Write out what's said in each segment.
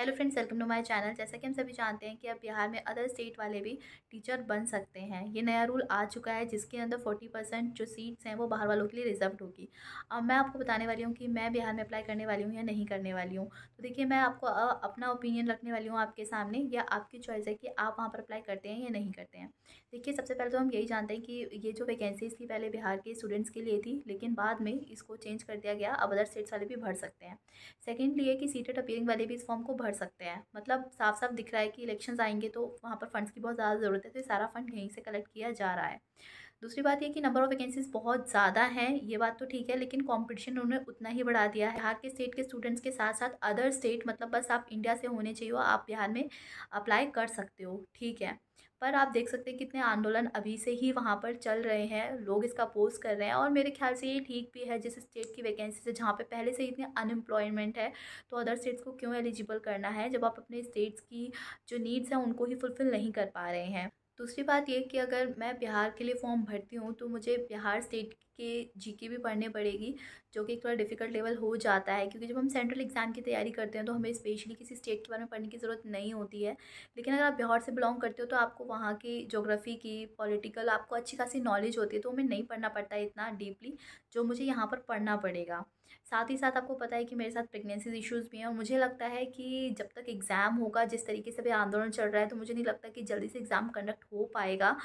hello friends welcome to my channel जैसा कि हम सभी जानते हैं कि अब बिहार में अदर स्टेट वाले भी टीचर बन सकते हैं ये नया रूल आ चुका है जिसके अंदर फोर्टी परसेंट जो सीट्स हैं वो बाहर वालों के लिए रिजर्व होगी अब मैं आपको बताने वाली हूँ कि मैं बिहार में अप्लाई करने वाली हूँ या नहीं करने वाली हूँ तो देखिए मैं आपको अपना ओपिनियन रखने वाली हूँ आपके सामने या आपकी चॉइस है कि आप वहाँ पर अप्लाई करते हैं या नहीं करते हैं देखिए सबसे पहले तो हम यही जानते हैं कि ये जो वैकेंसीज थी पहले बिहार के स्टूडेंट्स के लिए थी लेकिन बाद में इसको चेंज कर दिया गया अब अदर स्टेट्स वाले भी भर सकते हैं सेकेंडली है कि सीटेड अपियरिंग वाले भी इस फॉर्म को भर भर सकते हैं मतलब साफ साफ दिख रहा है कि इलेक्शन आएंगे तो वहाँ पर फंड्स की बहुत ज़्यादा ज़रूरत है तो सारा फंड यहीं से कलेक्ट किया जा रहा है दूसरी बात यह कि नंबर ऑफ़ वैकेंसीज बहुत ज़्यादा हैं ये बात तो ठीक है लेकिन कंपटीशन उन्होंने उतना ही बढ़ा दिया है बिहार के स्टेट के स्टूडेंट्स के साथ साथ अदर स्टेट मतलब बस आप इंडिया से होने चाहिए हो आप बिहार में अप्लाई कर सकते हो ठीक है पर आप देख सकते हैं कितने आंदोलन अभी से ही वहाँ पर चल रहे हैं लोग इसका पोज कर रहे हैं और मेरे ख्याल से ये ठीक भी है जिस स्टेट की वैकेंसी से जहाँ पे पहले से इतने अनएम्प्लॉयमेंट है तो अदर स्टेट्स को क्यों एलिजिबल करना है जब आप अपने स्टेट्स की जो नीड्स हैं उनको ही फुलफ़िल नहीं कर पा रहे हैं दूसरी बात ये कि अगर मैं बिहार के लिए फॉर्म भरती हूँ तो मुझे बिहार स्टेट के जीके भी पढ़ने पड़ेगी जो कि थोड़ा डिफ़िकल्ट लेवल हो जाता है क्योंकि जब हम सेंट्रल एग्ज़ाम की तैयारी करते हैं तो हमें स्पेशली किसी स्टेट के बारे में पढ़ने की ज़रूरत नहीं होती है लेकिन अगर आप बिहार से बिलोंग करते हो तो आपको वहाँ की जोग्राफ़ी की पॉलिटिकल आपको अच्छी खासी नॉलेज होती है तो हमें नहीं पढ़ना पड़ता है इतना डीपली जो मुझे यहाँ पर पढ़ना पड़ेगा साथ ही साथ आपको पता है कि मेरे साथ प्रेगनेंसी इश्यूज़ भी हैं और मुझे लगता है कि जब तक एग्ज़ाम होगा जिस तरीके से भी आंदोलन चल रहा है तो मुझे नहीं लगता कि जल्दी से एग्ज़ाम कंडक्ट हो पाएगा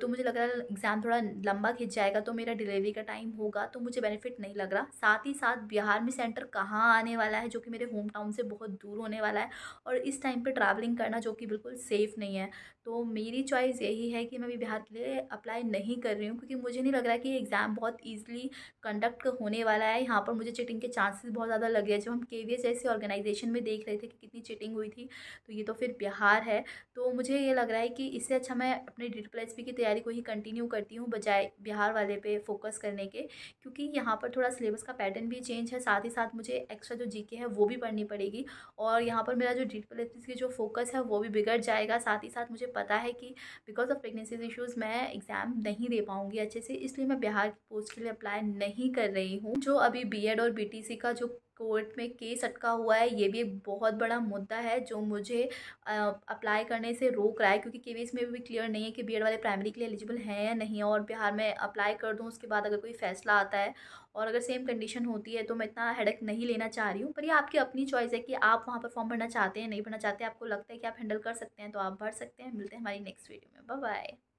तो मुझे लग रहा है एग्ज़ाम थोड़ा लंबा खिंच जाएगा तो मेरा डिलीवरी का टाइम होगा तो मुझे बेनिफिट नहीं लग रहा साथ ही साथ बिहार में सेंटर कहाँ आने वाला है जो कि मेरे होम टाउन से बहुत दूर होने वाला है और इस टाइम पर ट्रैवलिंग करना जो कि बिल्कुल सेफ़ नहीं है तो मेरी चॉइस यही है कि मैं अभी बिहार के लिए अप्लाई नहीं कर रही हूँ क्योंकि मुझे नहीं लग रहा कि एग्ज़ाम बहुत ईजिली कंडक्ट होने वाला है यहाँ पर मुझे चिटिंग के चांसेस बहुत ज़्यादा लग रहे हैं जब हम के जैसे ऑर्गेनाइजेशन में देख रहे थे कि कितनी चिटिंग हुई थी तो ये तो फिर बिहार है तो मुझे ये लग रहा है कि इससे अच्छा मैं अपने डी टी की तैयारी को ही कंटिन्यू करती हूँ बजाय बिहार वाले पे फोकस फोकस करने के क्योंकि यहाँ पर थोड़ा सिलेबस का पैटर्न भी चेंज है साथ ही साथ मुझे एक्स्ट्रा जो जीके है वो भी पढ़नी पड़ेगी और यहाँ पर मेरा जो डीट पॉलिटिक्स की जो फोकस है वो भी बिगड़ जाएगा साथ ही साथ मुझे पता है कि बिकॉज ऑफ प्रेगनेंसी इशूज़ मैं एग्ज़ाम नहीं दे पाऊँगी अच्छे से इसलिए मैं बिहार की पोस्ट के लिए अप्लाई नहीं कर रही हूँ जो अभी बी और बी का जो कोर्ट में केस अटका हुआ है ये भी एक बहुत बड़ा मुद्दा है जो मुझे अप्लाई करने से रोक रहा है क्योंकि के में भी क्लियर नहीं है कि बी वाले प्राइमरी के लिए एलिजिबल हैं या नहीं और बिहार में अप्लाई कर दूँ उसके बाद अगर कोई फैसला आता है और अगर सेम कंडीशन होती है तो मैं इतना हेडक नहीं लेना चाह रही हूँ पर ये आपकी अपनी चॉइस है कि आप वहाँ पर फॉर्म भरना चाहते हैं नहीं भरना चाहते आपको लगता है कि आप हैंडल कर सकते हैं तो आप भर सकते हैं मिलते हैं हमारी नेक्स्ट वीडियो में बाय